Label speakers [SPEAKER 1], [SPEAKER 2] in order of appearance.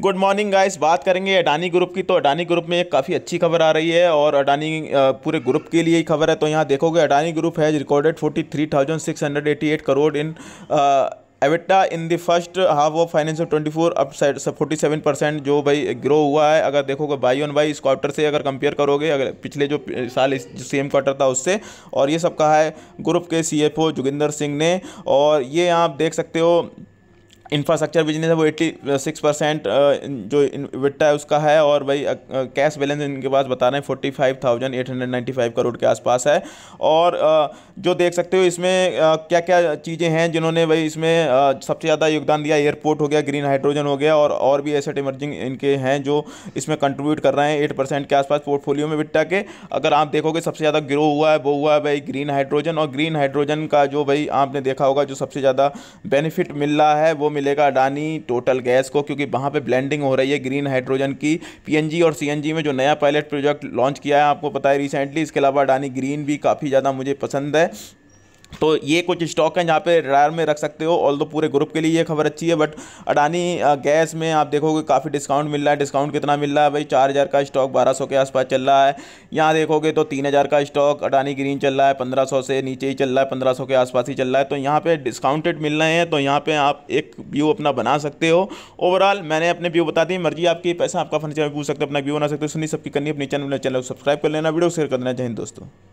[SPEAKER 1] good morning guys बात करेंगे Adani group की तो अडानी ग्रुप में एक काफ़ी अच्छी खबर आ रही है और अडानी पूरे ग्रुप के लिए ही खबर है तो यहाँ देखोगे Adani group has recorded 43,688 crore in EBITDA in the first half of financial twenty four upside forty seven percent जो भाई ग्रो हुआ है अगर देखोगे बाई ऑन बाई इस क्वार्टर से अगर कंपेयर करोगे अगर पिछले जो साल इस जो सेम क्वार्टर था उससे और ये सब कहा है ग्रुप के C F O Joginder Singh ने और ये आप देख सकते हो इंफ्रास्ट्रक्चर बिजनेस है वो एट्टी सिक्स परसेंट जो विट्टा है उसका है और भाई कैश बैलेंस इनके पास बता रहे हैं forty five thousand eight hundred ninety five crore के आसपास है और uh, जो देख सकते हो इसमें uh, क्या क्या चीज़ें हैं जिन्होंने भाई इसमें uh, सबसे ज़्यादा योगदान दिया एयरपोर्ट हो गया ग्रीन हाइड्रोजन हो गया और और भी एसेट इमर्जिंग इनके हैं जो इसमें कंट्रीब्यूट कर रहे हैं एट परसेंट के आसपास पोर्टफोलियो में विट्टा के अगर आप देखोगे सबसे ज़्यादा ग्रो हुआ है वो हुआ है भाई ग्रीन हाइड्रोजन और ग्रीन हाइड्रोजन का जो भाई आपने देखा होगा जो सबसे ज़्यादा बेनिफिट मिल रहा है वो मिल मिलेगा अडानी टोटल गैस को क्योंकि वहाँ पे ब्लेंडिंग हो रही है ग्रीन हाइड्रोजन की पीएनजी और सीएनजी में जो नया पायलट प्रोजेक्ट लॉन्च किया है आपको पता है रिसेंटली इसके अलावा अडानी ग्रीन भी काफ़ी ज़्यादा मुझे पसंद है तो ये कुछ स्टॉक हैं जहाँ पे रायर में रख सकते हो ऑल दो पूरे ग्रुप के लिए ये खबर अच्छी है बट अडानी गैस में आप देखोगे काफ़ी डिस्काउंट मिल रहा है डिस्काउंट कितना मिल रहा है भाई चार हज़ार का स्टॉक बारह सौ के आसपास चल रहा है यहाँ देखोगे तो तीन हज़ार का स्टॉक अडानी ग्रीन चल रहा है पंद्रह सौ से नीचे ही चल रहा है पंद्रह सौ के आसपास ही चल रहा है तो यहाँ पर डिस्काउंटेड मिल रहे हैं तो यहाँ पर आप एक व्यू अपना बना सकते हो ओवरऑल मैंने अपने व्यू बता दी मर्जी आपकी पैसा आपका फर्नीचर में पूछ सकते हो अपना व्यू बना सकते हो सुनी सबकी करनी अपने चैनल चैनल सब्सक्राइब कर लेना वीडियो शेयर कर देना चाहिए दोस्तों